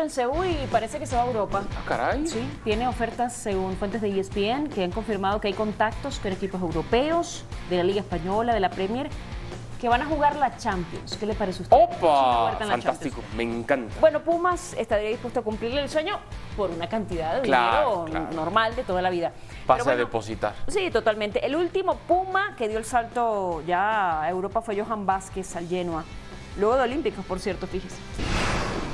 en Seúl y parece que se va a Europa. Ah, caray. Sí, tiene ofertas según fuentes de ESPN que han confirmado que hay contactos con equipos europeos, de la Liga Española, de la Premier, que van a jugar la Champions. ¿Qué le parece a usted? ¡Opa! Fantástico, me encanta. Bueno, Pumas estaría dispuesto a cumplirle el sueño por una cantidad de dinero normal de toda la vida. Pasa a depositar. Sí, totalmente. El último Puma que dio el salto ya a Europa fue Johan Vázquez al Genoa. Luego de Olímpicos, por cierto, fíjese.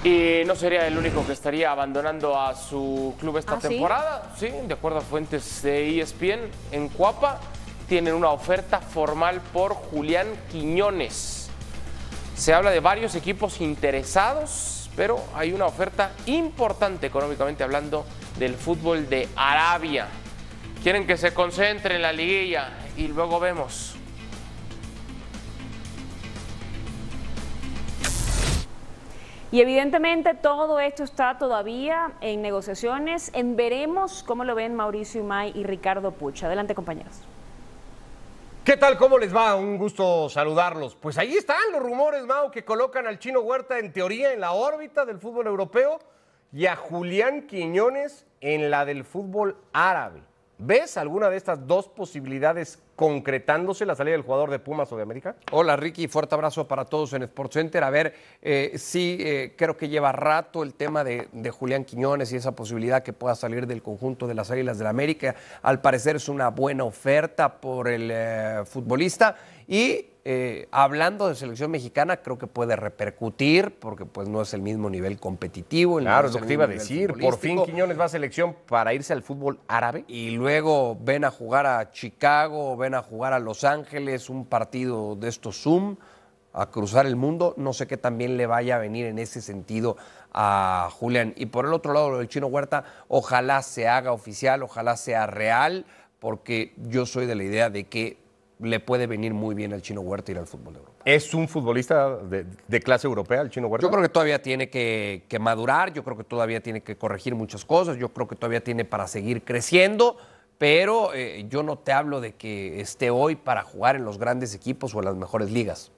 Y no sería el único que estaría abandonando a su club esta ¿Ah, temporada. ¿sí? de acuerdo a fuentes de ESPN, en Cuapa tienen una oferta formal por Julián Quiñones. Se habla de varios equipos interesados, pero hay una oferta importante económicamente hablando del fútbol de Arabia. Quieren que se concentre en la liguilla y luego vemos. Y evidentemente todo esto está todavía en negociaciones, en veremos cómo lo ven Mauricio Imay y Ricardo Pucha. Adelante, compañeros. ¿Qué tal? ¿Cómo les va? Un gusto saludarlos. Pues ahí están los rumores, Mao, que colocan al chino Huerta en teoría en la órbita del fútbol europeo y a Julián Quiñones en la del fútbol árabe. ¿Ves alguna de estas dos posibilidades concretándose la salida del jugador de Pumas o de América? Hola Ricky, fuerte abrazo para todos en Sports Center. A ver, si eh, sí, eh, creo que lleva rato el tema de, Julián Quiñones y esa posibilidad que pueda salir del conjunto de las Águilas del la América. Al parecer es una buena oferta por el eh, futbolista y eh, hablando de selección mexicana, creo que puede repercutir, porque pues no es el mismo nivel competitivo. Claro, es lo que iba a decir. Por fin Quiñones va a selección para irse al fútbol árabe. Y luego ven a jugar a Chicago, ven a jugar a Los Ángeles, un partido de estos Zoom, a cruzar el mundo. No sé qué también le vaya a venir en ese sentido a Julián. Y por el otro lado, lo del Chino Huerta, ojalá se haga oficial, ojalá sea real, porque yo soy de la idea de que le puede venir muy bien al Chino Huerta ir al fútbol de Europa. ¿Es un futbolista de, clase europea el Chino Huerta? Yo creo que todavía tiene que, madurar, yo creo que todavía tiene que corregir muchas cosas, yo creo que todavía tiene para seguir creciendo, pero eh, yo no te hablo de que esté hoy para jugar en los grandes equipos o en las mejores ligas.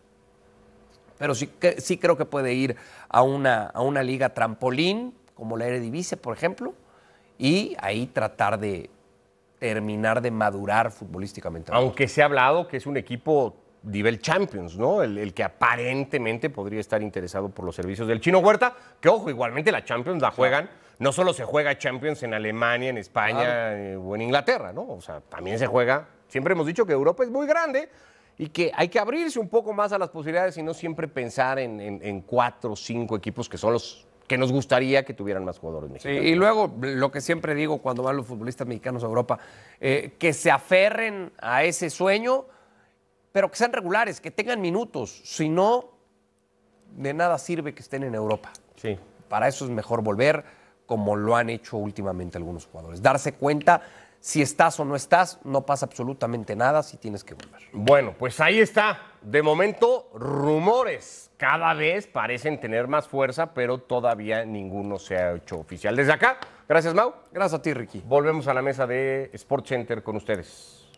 Pero sí, sí creo que puede ir a una, a una liga trampolín, como la Eredivisie, por ejemplo, y ahí tratar de, terminar de madurar futbolísticamente. Aunque se ha hablado que es un equipo nivel Champions, ¿no? El, que aparentemente podría estar interesado por los servicios del chino Huerta, que ojo, igualmente la Champions la juegan, no solo se juega Champions en Alemania, en España eh, o en Inglaterra, ¿no? O sea, también se juega, siempre hemos dicho que Europa es muy grande y que hay que abrirse un poco más a las posibilidades y no siempre pensar en, en cuatro o cinco equipos que son los que nos gustaría que tuvieran más jugadores y luego, lo que siempre digo cuando van los futbolistas mexicanos a Europa, eh, que se aferren a ese sueño, pero que sean regulares, que tengan minutos. Si no, de nada sirve que estén en Europa. Sí. Para eso es mejor volver, como lo han hecho últimamente algunos jugadores. Darse cuenta si estás o no estás, no pasa absolutamente nada si tienes que volver. Bueno, pues ahí está. De momento, rumores cada vez parecen tener más fuerza, pero todavía ninguno se ha hecho oficial. Desde acá, gracias Mau, gracias a ti Ricky. Volvemos a la mesa de Sport Center con ustedes.